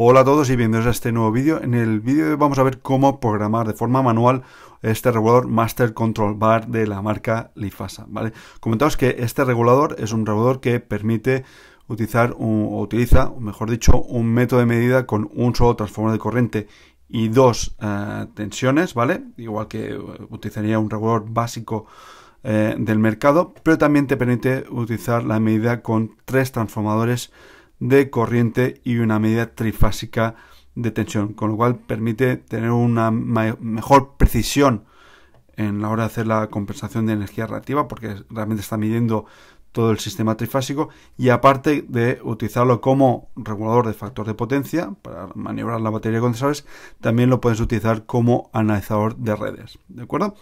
Hola a todos y bienvenidos a este nuevo vídeo. En el vídeo de hoy vamos a ver cómo programar de forma manual este regulador Master Control Bar de la marca Lifasa. ¿vale? Comentaos que este regulador es un regulador que permite utilizar o utiliza, mejor dicho, un método de medida con un solo transformador de corriente y dos eh, tensiones, ¿vale? Igual que eh, utilizaría un regulador básico eh, del mercado, pero también te permite utilizar la medida con tres transformadores de corriente y una medida trifásica de tensión, con lo cual permite tener una mejor precisión en la hora de hacer la compensación de energía relativa, porque realmente está midiendo todo el sistema trifásico y aparte de utilizarlo como regulador de factor de potencia para maniobrar la batería de condensadores, también lo puedes utilizar como analizador de redes. ¿De acuerdo?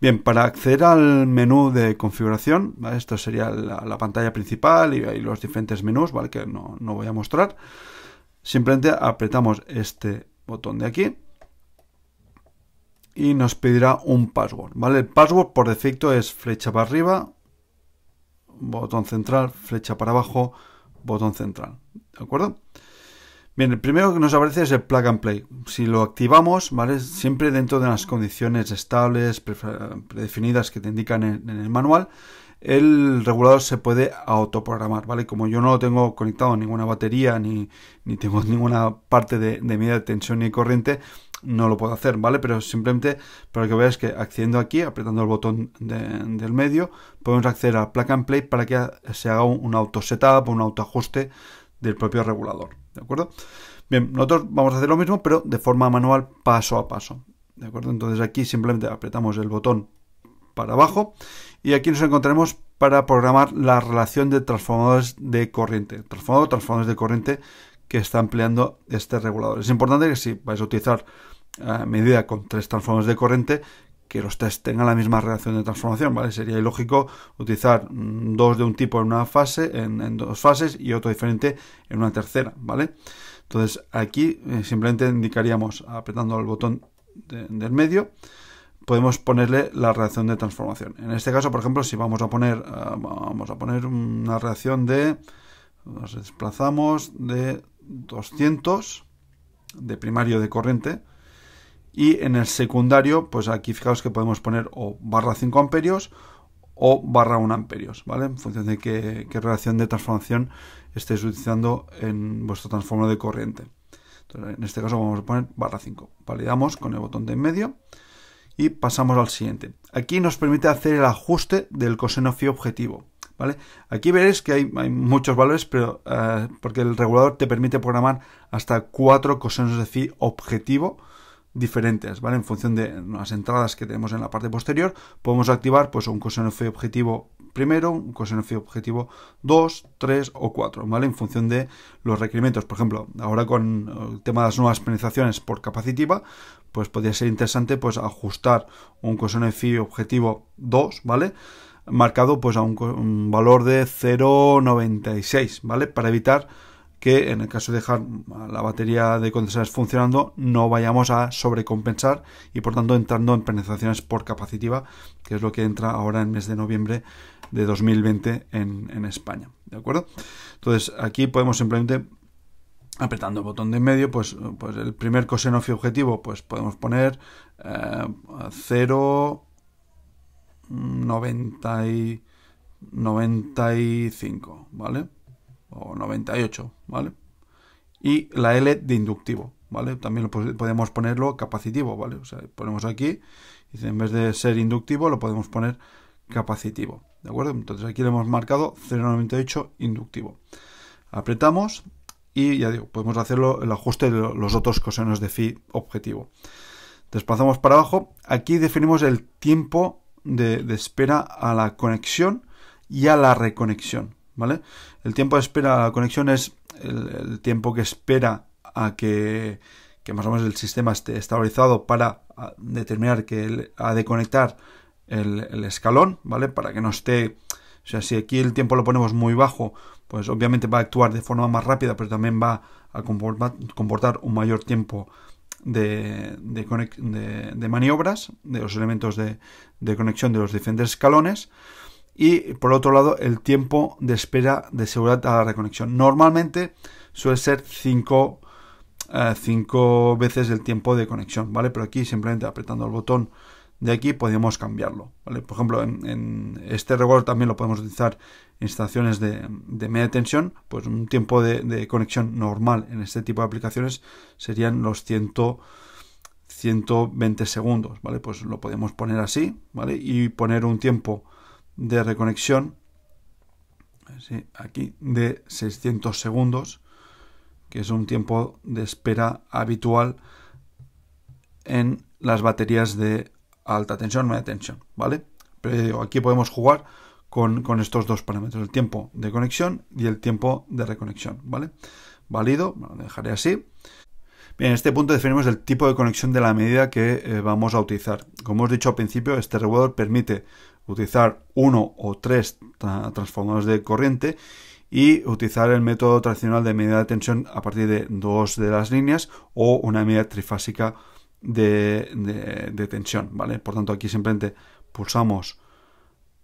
Bien, para acceder al menú de configuración, esto sería la, pantalla principal y, ahí los diferentes menús, ¿vale? Que no, no voy a mostrar. Simplemente apretamos este botón de aquí y nos pedirá un password, ¿vale? El password por defecto es flecha para arriba, botón central, flecha para abajo, botón central. ¿De acuerdo? Bien, el primero que nos aparece es el plug and play. Si lo activamos, ¿vale? Siempre dentro de las condiciones estables, predefinidas que te indican en, el manual, el regulador se puede autoprogramar, ¿vale? Como yo no lo tengo conectado a ninguna batería, ni, tengo ninguna parte de, de medida de tensión ni corriente, no lo puedo hacer, ¿vale? Pero simplemente para que veáis que accediendo aquí, apretando el botón del medio, podemos acceder a play and Play para que se haga un, auto setup, un auto ajuste del propio regulador, ¿de acuerdo? Bien, nosotros vamos a hacer lo mismo, pero de forma manual, paso a paso, ¿de acuerdo? Entonces aquí simplemente apretamos el botón para abajo y aquí nos encontraremos para programar la relación de transformadores de corriente, transformador, transformadores de corriente que está empleando este regulador. Es importante que si vais a utilizar a medida con tres transformadores de corriente que los tres tengan la misma relación de transformación, ¿vale? Sería ilógico utilizar mm, dos de un tipo en una fase, en, dos fases y otro diferente en una tercera, ¿vale? Entonces aquí eh, simplemente indicaríamos apretando el botón del medio, podemos ponerle la reacción de transformación. En este caso, por ejemplo, si vamos a poner, eh, vamos a poner una reacción de, nos desplazamos de 200 de primario de corriente, y en el secundario, pues aquí fijaos que podemos poner o barra 5 amperios o barra 1 amperios, ¿vale? En función de qué, relación de transformación estéis utilizando en vuestro transformador de corriente. Entonces, en este caso vamos a poner barra 5. Validamos con el botón de en medio y pasamos al siguiente. Aquí nos permite hacer el ajuste del coseno fi objetivo. ¿Vale? Aquí veréis que hay, muchos valores, pero eh, porque el regulador te permite programar hasta 4 cosenos de phi objetivo, diferentes, ¿vale? En función de las entradas que tenemos en la parte posterior, podemos activar pues un coseno phi objetivo primero, un coseno phi objetivo 2, 3 o 4, ¿vale? En función de los requerimientos. Por ejemplo, ahora con el tema de las nuevas penalizaciones por capacitiva, pues podría ser interesante pues ajustar un coseno phi objetivo 2, ¿vale? Marcado pues a un, un valor de 0,96, ¿vale? Para evitar que en el caso de dejar la batería de condensadores funcionando no vayamos a sobrecompensar y por tanto entrando en penetraciones por capacitiva, que es lo que entra ahora en mes de noviembre de 2020 en, España. ¿De acuerdo? Entonces aquí podemos simplemente apretando el botón de en medio, pues, pues el primer coseno objetivo, pues podemos poner eh, 0,95, ¿vale? o 98, ¿vale? Y la L de inductivo, ¿vale? También podemos ponerlo capacitivo, ¿vale? O sea, ponemos aquí, y en vez de ser inductivo, lo podemos poner capacitivo, ¿de acuerdo? Entonces aquí le hemos marcado 0,98 inductivo. Apretamos y ya digo, podemos hacerlo el ajuste de los otros cosenos de phi objetivo. Desplazamos para abajo, aquí definimos el tiempo de espera a la conexión y a la reconexión, el tiempo de espera a la conexión es el, tiempo que espera a que, más o menos el sistema esté estabilizado para ah, determinar que ha de conectar el, escalón, ¿vale? Para que no esté... O sea, si aquí el tiempo lo ponemos muy bajo, pues obviamente va a actuar de forma más rápida, pero también va a comportar, un mayor tiempo de, de, maniobras de los elementos de, conexión de los diferentes escalones y por otro lado el tiempo de espera de seguridad a la reconexión. Normalmente suele ser 5 eh, veces el tiempo de conexión, ¿vale? Pero aquí simplemente apretando el botón de aquí podemos cambiarlo, ¿vale? Por ejemplo, en, este record también lo podemos utilizar en estaciones de, de media tensión, pues un tiempo de, conexión normal en este tipo de aplicaciones serían los 100, 120 segundos, ¿vale? Pues lo podemos poner así, ¿vale? Y poner un tiempo de reconexión aquí de 600 segundos, que es un tiempo de espera habitual en las baterías de alta tensión, media tensión, ¿vale? Pero aquí podemos jugar con, estos dos parámetros, el tiempo de conexión y el tiempo de reconexión, ¿vale? Válido, lo dejaré así. Bien, en este punto definimos el tipo de conexión de la medida que eh, vamos a utilizar. Como os he dicho al principio, este regulador permite utilizar uno o tres transformadores de corriente y utilizar el método tradicional de medida de tensión a partir de dos de las líneas o una medida trifásica de, tensión, ¿vale? Por tanto, aquí simplemente pulsamos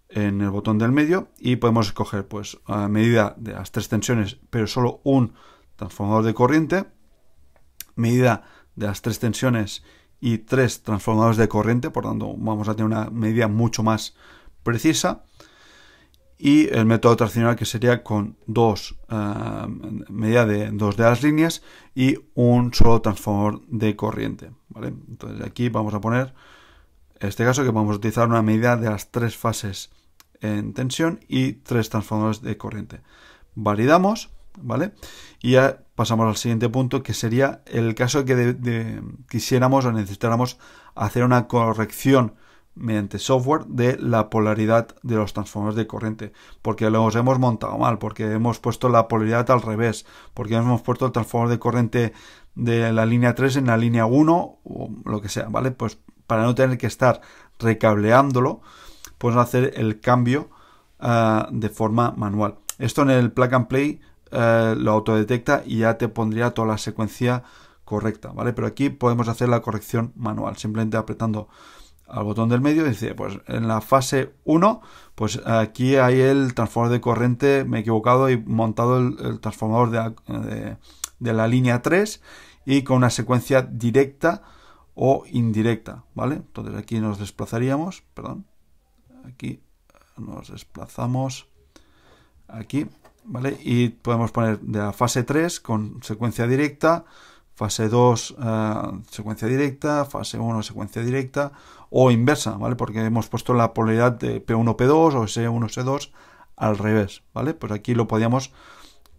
en el botón del medio y podemos escoger pues medida de las tres tensiones pero solo un transformador de corriente medida de las tres tensiones y tres transformadores de corriente, por tanto vamos a tener una medida mucho más precisa. Y el método tradicional que sería con dos eh, de dos de las líneas y un solo transformador de corriente. ¿vale? Entonces aquí vamos a poner, en este caso que vamos a utilizar una medida de las tres fases en tensión y tres transformadores de corriente. Validamos ¿vale? Y ya pasamos al siguiente punto, que sería el caso que de, quisiéramos o necesitáramos hacer una corrección mediante software de la polaridad de los transformadores de corriente, porque los hemos montado mal, porque hemos puesto la polaridad al revés, porque hemos puesto el transformador de corriente de la línea 3 en la línea 1 o lo que sea, ¿vale? Pues para no tener que estar recableándolo, pues hacer el cambio ah, de forma manual. Esto en el plug and play eh, lo autodetecta y ya te pondría toda la secuencia correcta, ¿vale? Pero aquí podemos hacer la corrección manual, simplemente apretando al botón del medio, dice, pues en la fase 1, pues aquí hay el transformador de corriente, me he equivocado y montado el, transformador de, la línea 3 y con una secuencia directa o indirecta, ¿vale? Entonces aquí nos desplazaríamos, perdón, aquí nos desplazamos aquí y podemos poner de la fase 3 con secuencia directa, fase 2 eh, secuencia directa, fase 1 secuencia directa o inversa, ¿vale? Porque hemos puesto la polaridad de P1, P2 o S1, S2 al revés, ¿vale? Pues aquí lo podíamos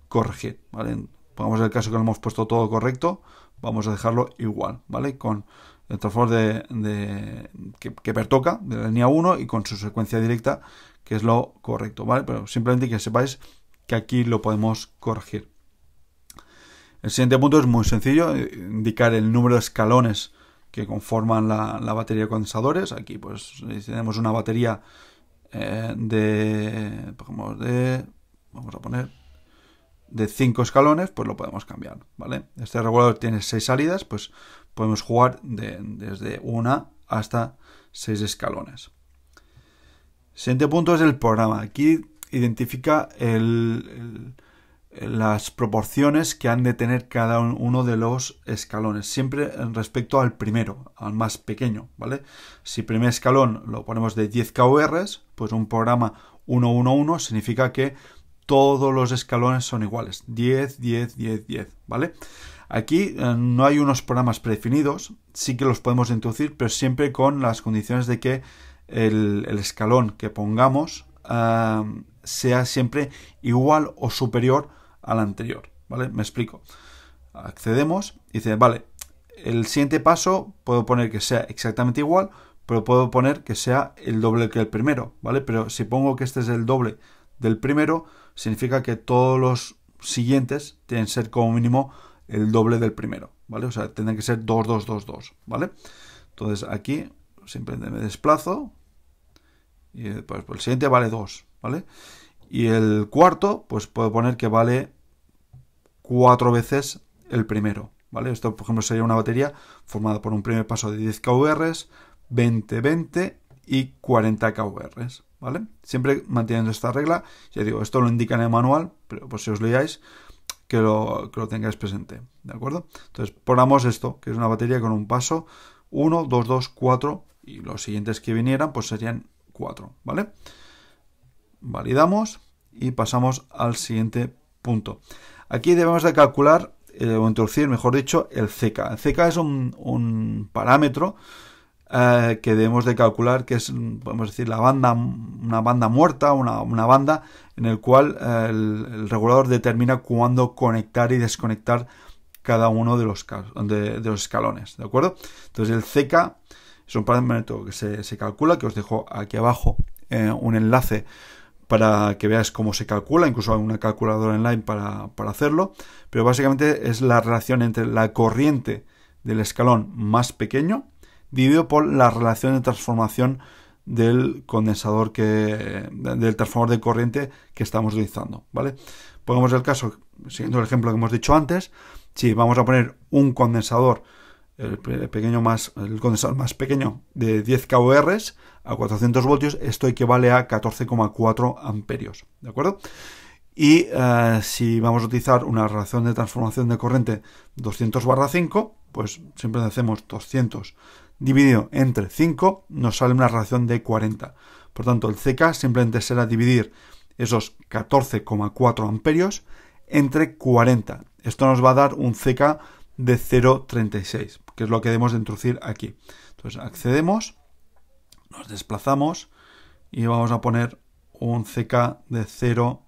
corregir, ¿vale? Pongamos el caso que lo hemos puesto todo correcto, vamos a dejarlo igual, ¿vale? Con el transformador de, que, pertoca de la línea 1 y con su secuencia directa, que es lo correcto, ¿vale? Pero simplemente que sepáis que aquí lo podemos corregir. El siguiente punto es muy sencillo, eh, indicar el número de escalones que conforman la, batería de condensadores. Aquí pues tenemos una batería eh, de, de, vamos a poner, de 5 escalones, pues lo podemos cambiar, ¿vale? Este regulador tiene seis salidas, pues podemos jugar desde 1 hasta 6 escalones. siguiente punto es el programa. Aquí identifica las proporciones que han de tener cada uno de los escalones, siempre respecto al primero, al más pequeño, ¿vale? Si primer escalón lo ponemos de 10 KVRs, pues un programa 111 significa que todos los escalones son iguales, 10, 10, 10, 10, ¿vale? Aquí eh, no hay unos programas predefinidos, sí que los podemos introducir, pero siempre con las condiciones de que el, escalón que pongamos eh, sea siempre igual o superior al anterior. ¿Vale? Me explico. Accedemos y dice, vale, el siguiente paso puedo poner que sea exactamente igual, pero puedo poner que sea el doble que el primero, ¿vale? Pero si pongo que este es el doble del primero, significa que todos los siguientes tienen que ser como mínimo el doble del primero, ¿vale? O sea, tienen que ser 2, 2, 2, 2, ¿vale? Entonces aquí simplemente me desplazo y después pues el siguiente vale 2, ¿vale? Y el cuarto, pues puedo poner que vale cuatro veces el primero, ¿vale? Esto, por ejemplo, sería una batería formada por un primer paso de 10 KVRs, 20, 20 y 40 KVRs, ¿vale? Siempre manteniendo esta regla, ya digo, esto lo indica en el manual, pero pues si os leáis, que lo, que lo tengáis presente, ¿de acuerdo? Entonces, ponamos esto, que es una batería con un paso 1, 2, 2, 4 y los siguientes que vinieran, pues serían 4, ¿vale? validamos y pasamos al siguiente punto. Aquí debemos de calcular eh, o introducir, mejor dicho, el CK. El CK es un, parámetro eh, que debemos de calcular, que es, podemos decir, la banda, una banda muerta, una, banda en el cual eh, el, regulador determina cuándo conectar y desconectar cada uno de los, de, los escalones, ¿de acuerdo? Entonces el CK es un parámetro que se, se calcula, que os dejo aquí abajo un enlace para que veáis cómo se calcula, incluso hay una calculadora online para, para hacerlo, pero básicamente es la relación entre la corriente del escalón más pequeño dividido por la relación de transformación del condensador que del transformador de corriente que estamos utilizando, ¿vale? Pongamos el caso, siguiendo el ejemplo que hemos dicho antes, si vamos a poner un condensador el, pequeño más, el condensador más pequeño de 10 kVR a 400 voltios, esto equivale a 14,4 amperios, ¿de acuerdo? Y eh, si vamos a utilizar una relación de transformación de corriente 200 barra 5, pues siempre hacemos 200 dividido entre 5, nos sale una relación de 40. Por tanto, el CK simplemente será dividir esos 14,4 amperios entre 40. Esto nos va a dar un CK de 0,36 que es lo que debemos de introducir aquí. Entonces accedemos, nos desplazamos y vamos a poner un CK de 0,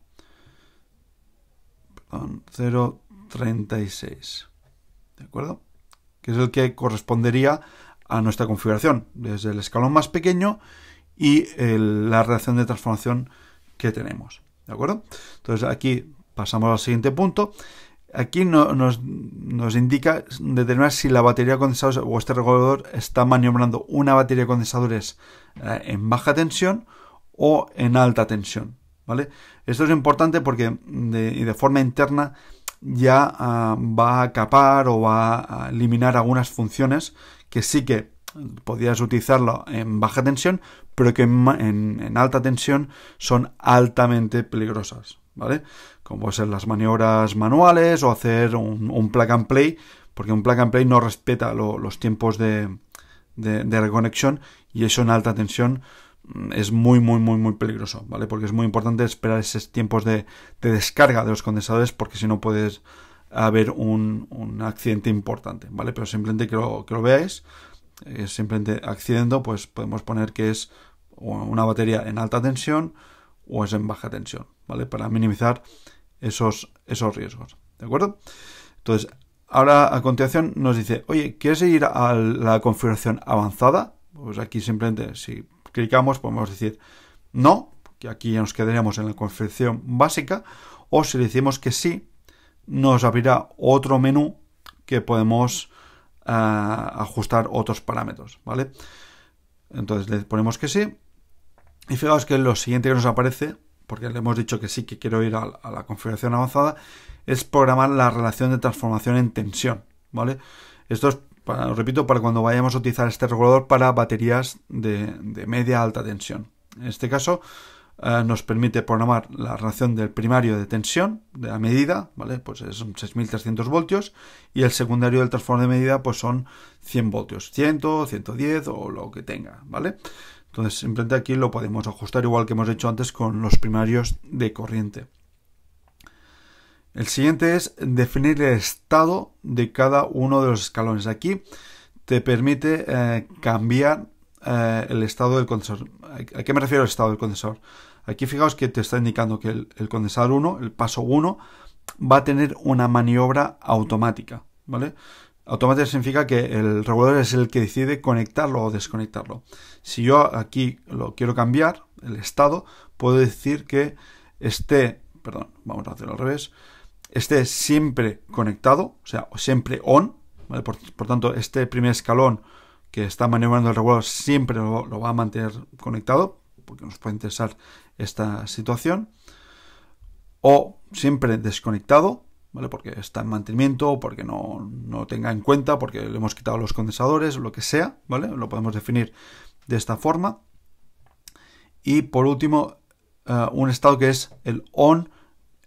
0.36, ¿de acuerdo? Que es el que correspondería a nuestra configuración, desde el escalón más pequeño y la reacción de transformación que tenemos, ¿de acuerdo? Entonces aquí pasamos al siguiente punto, Aquí nos, indica determinar si la batería de condensadores o este regulador está maniobrando una batería de condensadores eh, en baja tensión o en alta tensión. ¿vale? Esto es importante porque de, forma interna ya ah, va a capar o va a eliminar algunas funciones que sí que podías utilizarlo en baja tensión, pero que en, en alta tensión son altamente peligrosas. ¿Vale? como pueden ser las maniobras manuales o hacer un, plug and play, porque un plug and play no respeta los tiempos de, reconexión y eso en alta tensión mm, es muy, muy, muy, muy peligroso, ¿vale? Porque es muy importante esperar esos tiempos de, descarga de los condensadores porque si no puedes haber un, accidente importante, ¿vale? Pero simplemente que lo, que lo veáis, eh, simplemente accidente, pues podemos poner que es una batería en alta tensión o es en baja tensión, ¿vale? Para minimizar esos, esos riesgos. ¿De acuerdo? Entonces, ahora a continuación nos dice, oye, ¿quieres ir a la configuración avanzada? Pues aquí simplemente si clicamos podemos decir no, que aquí ya nos quedaríamos en la configuración básica, o si le decimos que sí, nos abrirá otro menú que podemos eh, ajustar otros parámetros, ¿vale? Entonces le ponemos que sí, y fijaos que lo siguiente que nos aparece porque le hemos dicho que sí que quiero ir a, la configuración avanzada, es programar la relación de transformación en tensión, ¿vale? Esto es, repito, para cuando vayamos a utilizar este regulador para baterías de, media alta tensión. En este caso, eh, nos permite programar la relación del primario de tensión, de la medida, ¿vale? Pues son 6300 voltios, y el secundario del transformador de medida, pues son 100 voltios, 100, 110 o lo que tenga, ¿vale? vale entonces simplemente aquí lo podemos ajustar igual que hemos hecho antes con los primarios de corriente. El siguiente es definir el estado de cada uno de los escalones. Aquí te permite eh, cambiar eh, el estado del condensador. ¿A qué me refiero al estado del condensador? Aquí fijaos que te está indicando que el, el condensador 1, el paso 1, va a tener una maniobra automática. ¿Vale? Automática significa que el regulador es el que decide conectarlo o desconectarlo. Si yo aquí lo quiero cambiar, el estado, puedo decir que esté, perdón, vamos a hacerlo al revés, esté siempre conectado, o sea, siempre on, por, tanto, este primer escalón que está maniobrando el regulador siempre lo va a mantener conectado, porque nos puede interesar esta situación, o siempre desconectado, porque está en mantenimiento, porque no, tenga en cuenta, porque le hemos quitado los condensadores, lo que sea, ¿vale? Lo podemos definir de esta forma. Y por último, eh, un estado que es el on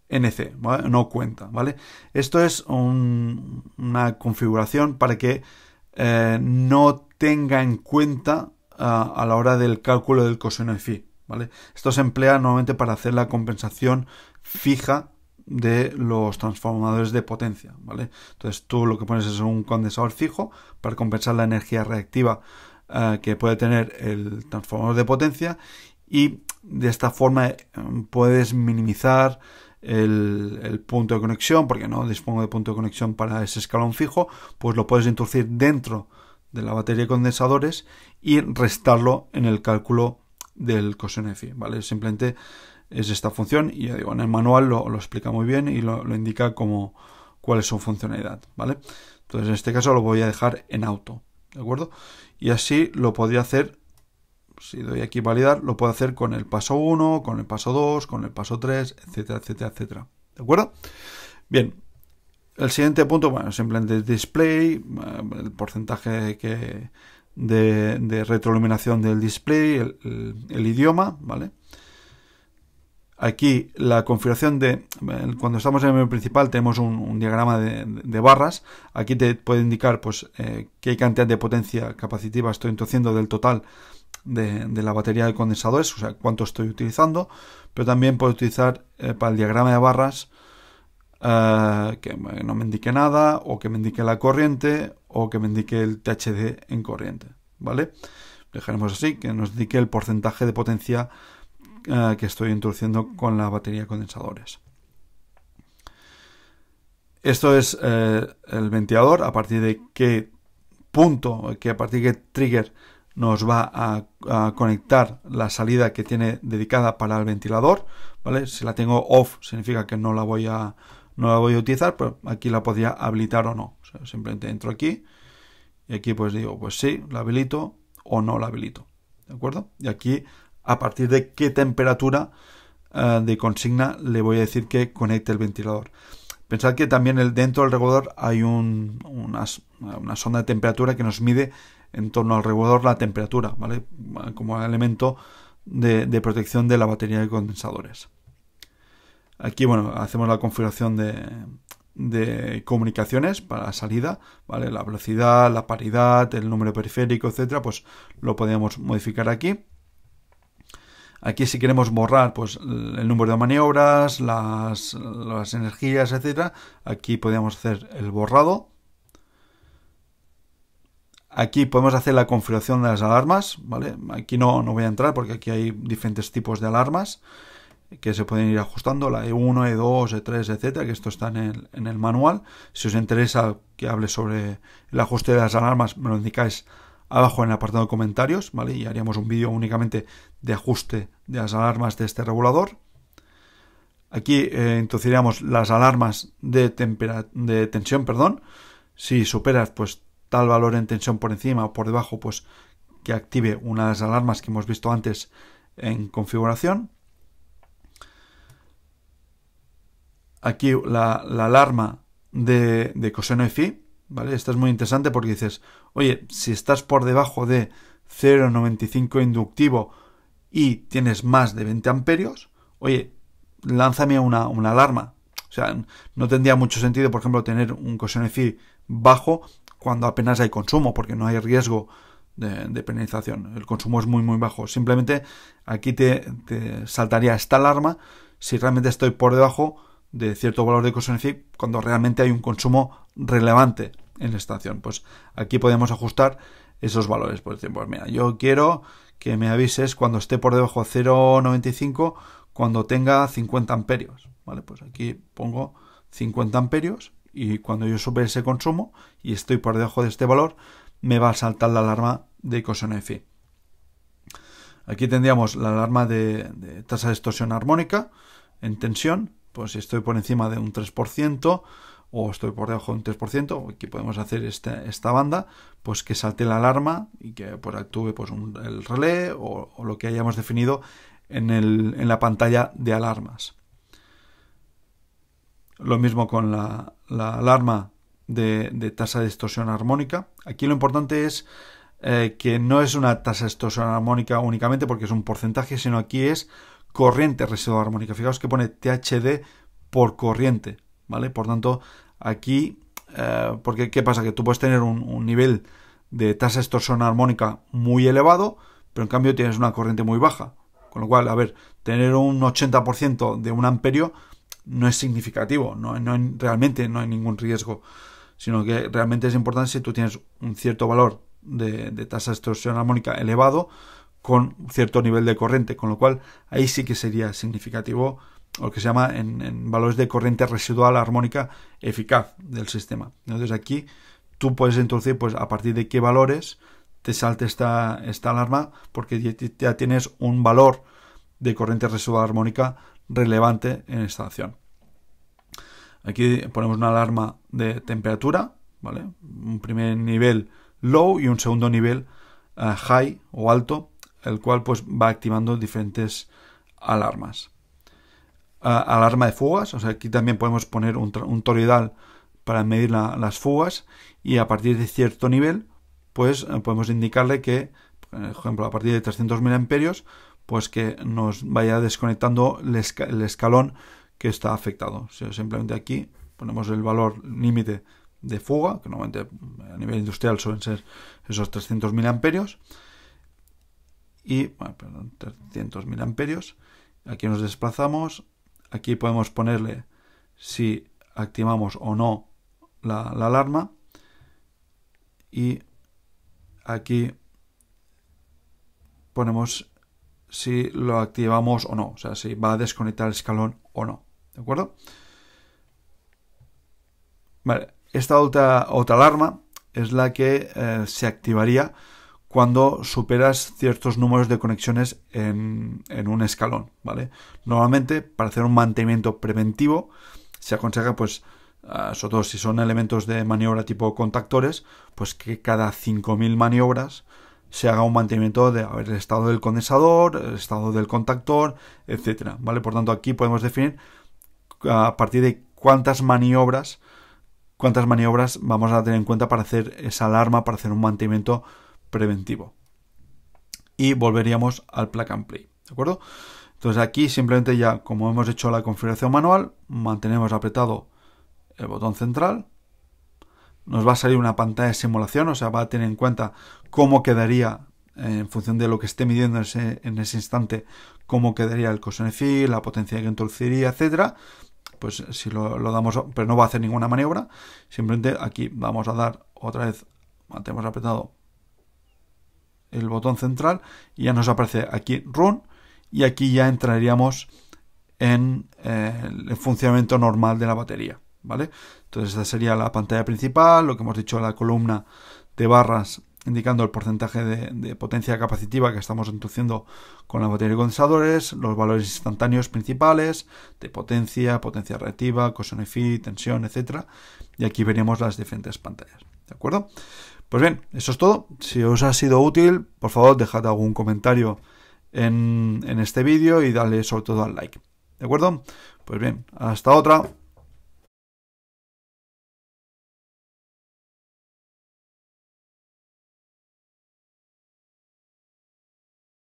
NC, no cuenta, ¿vale? Esto es una configuración para que eh, no tenga en cuenta eh, a la hora del cálculo del coseno de phi, ¿vale? Esto se emplea normalmente para hacer la compensación fija de los transformadores de potencia, ¿vale? Entonces tú lo que pones es un condensador fijo para compensar la energía reactiva eh, que puede tener el transformador de potencia y de esta forma eh, puedes minimizar el, punto de conexión, porque no dispongo de punto de conexión para ese escalón fijo, pues lo puedes introducir dentro de la batería de condensadores y restarlo en el cálculo del coseno de phi, ¿vale? Simplemente es esta función y ya digo, en el manual lo, explica muy bien y lo, indica como cuál es su funcionalidad, ¿vale? Entonces en este caso lo voy a dejar en auto, ¿de acuerdo? Y así lo podría hacer, si doy aquí validar, lo puedo hacer con el paso 1, con el paso 2, con el paso 3, etcétera, etcétera, etcétera, ¿de acuerdo? Bien, el siguiente punto, bueno, simplemente display, eh, el porcentaje que... De, retroiluminación del display, el idioma, ¿vale? Aquí la configuración de, eh, cuando estamos en el menú principal tenemos un, diagrama de, barras. Aquí te puede indicar pues eh, qué cantidad de potencia capacitiva estoy introduciendo del total de, la batería de condensadores, o sea, cuánto estoy utilizando. Pero también puedo utilizar eh, para el diagrama de barras que no me indique nada, o que me indique la corriente, o que me indique el THD en corriente. ¿Vale? Dejaremos así, que nos indique el porcentaje de potencia eh, que estoy introduciendo con la batería condensadores. Esto es eh, el ventilador, a partir de qué punto, que a partir de qué trigger nos va a, conectar la salida que tiene dedicada para el ventilador, ¿vale? Si la tengo off significa que no la voy a, no la voy a utilizar, pero aquí la podría habilitar o no. simplemente entro aquí y aquí pues digo, pues sí, la habilito o no la habilito, ¿de acuerdo? Y aquí a partir de qué temperatura eh, de consigna le voy a decir que conecte el ventilador. Pensad que también el, dentro del regulador hay una, sonda de temperatura que nos mide en torno al regulador la temperatura, ¿vale? Como elemento de, protección de la batería de condensadores. Aquí, bueno, hacemos la configuración de, comunicaciones para la salida, ¿vale? La velocidad, la paridad, el número periférico, etcétera, pues lo podemos modificar aquí. Aquí si queremos borrar pues, el número de maniobras, las, energías, etc. Aquí podemos hacer el borrado. Aquí podemos hacer la configuración de las alarmas. ¿vale? Aquí no, no voy a entrar porque aquí hay diferentes tipos de alarmas que se pueden ir ajustando, la E1, E2, E3, etcétera, que esto está en el, en el manual. Si os interesa que hable sobre el ajuste de las alarmas, me lo indicáis abajo en el apartado de comentarios, ¿vale? Y haríamos un vídeo únicamente de ajuste de las alarmas de este regulador. Aquí eh, introduciríamos las alarmas de, tensión, perdón. Si superas pues tal valor en tensión por encima o por debajo, pues que active una de las alarmas que hemos visto antes en configuración. Aquí la, alarma de, coseno y ¿vale? es muy interesante porque dices, oye, si estás por debajo de 0,95 inductivo y tienes más de 20 amperios, oye, lánzame una, una alarma. O sea, no tendría mucho sentido, por ejemplo, tener un coseno fi bajo cuando apenas hay consumo, porque no hay riesgo de, penalización. El consumo es muy, muy bajo. Simplemente aquí te saltaría esta alarma si realmente estoy por debajo de cierto valor de fi cuando realmente hay un consumo relevante en la estación. Pues aquí podemos ajustar esos valores. por pues ejemplo pues mira, yo quiero que me avises cuando esté por debajo de 0,95 cuando tenga 50 amperios. Vale, pues aquí pongo 50 amperios y cuando yo supe ese consumo y estoy por debajo de este valor, me va a saltar la alarma de Cosonefi. Aquí tendríamos la alarma de, tasa de extorsión armónica en tensión pues si estoy por encima de un 3% o estoy por debajo de un 3%, aquí podemos hacer este, esta, banda, pues que salte la alarma y que pues, actúe pues, el relé o, lo que hayamos definido en, la pantalla de alarmas. Lo mismo con la, alarma de, tasa de distorsión armónica. Aquí lo importante es eh, que no es una tasa de distorsión armónica únicamente porque es un porcentaje, sino aquí es corriente residual armónica. Fijaos que pone THD por corriente, ¿vale? Por tanto, aquí, eh, porque ¿qué pasa? Que tú puedes tener un, nivel de tasa de extorsión armónica muy elevado, pero en cambio tienes una corriente muy baja. Con lo cual, a ver, tener un 80% de un amperio no es significativo, no, no hay, realmente no hay ningún riesgo, sino que realmente es importante si tú tienes un cierto valor de, tasa de extorsión armónica elevado, con cierto nivel de corriente, con lo cual ahí sí que sería significativo lo que se llama en, valores de corriente residual armónica eficaz del sistema. Entonces aquí tú puedes introducir pues a partir de qué valores te salte esta, esta alarma porque ya, tienes un valor de corriente residual armónica relevante en esta acción. Aquí ponemos una alarma de temperatura, ¿vale? Un primer nivel low y un segundo nivel eh, high o alto el cual pues va activando diferentes alarmas. alarma de fugas, o sea, aquí también podemos poner un, toroidal para medir las fugas y a partir de cierto nivel, pues eh, podemos indicarle que, eh, por ejemplo, a partir de 300 amperios, pues que nos vaya desconectando el, escalón que está afectado. simplemente aquí ponemos el valor límite de fuga, que normalmente a nivel industrial suelen ser esos 300.000 amperios, y, bueno, perdón, 300.000 amperios. Aquí nos desplazamos, aquí podemos ponerle si activamos o no la, alarma y aquí ponemos si lo activamos o no, o sea, si va a desconectar el escalón o no, ¿de acuerdo? Vale, esta otra, otra alarma es la que eh, se activaría cuando superas ciertos números de conexiones en, un escalón, ¿vale? Normalmente, para hacer un mantenimiento preventivo, se aconseja, pues, si son elementos de maniobra tipo contactores, pues que cada 5.000 maniobras se haga un mantenimiento de, haber el estado del condensador, el estado del contactor, etcétera, ¿vale? Por tanto, aquí podemos definir a partir de cuántas maniobras, cuántas maniobras vamos a tener en cuenta para hacer esa alarma, para hacer un mantenimiento preventivo. Y volveríamos al plug and play, ¿de acuerdo? Entonces aquí simplemente ya, como hemos hecho la configuración manual, mantenemos apretado el botón central. Nos va a salir una pantalla de simulación, o sea, va a tener en cuenta cómo quedaría en función de lo que esté midiendo en ese, instante, cómo quedaría el cosenefil, la potencia que introduciría, etcétera. Pues si lo, damos, pero no va a hacer ninguna maniobra. Simplemente aquí vamos a dar otra vez, mantenemos apretado el botón central y ya nos aparece aquí Run y aquí ya entraríamos en eh, el funcionamiento normal de la batería. ¿vale? Entonces esta sería la pantalla principal, lo que hemos dicho, la columna de barras indicando el porcentaje de, potencia capacitiva que estamos introduciendo con la batería de condensadores, los valores instantáneos principales de potencia, potencia reactiva, coseno fi, tensión, etc. Y aquí veremos las diferentes pantallas. ¿De acuerdo? Pues bien, eso es todo. Si os ha sido útil, por favor, dejad algún comentario en, este vídeo y dale sobre todo al like. ¿De acuerdo? Pues bien, hasta otra.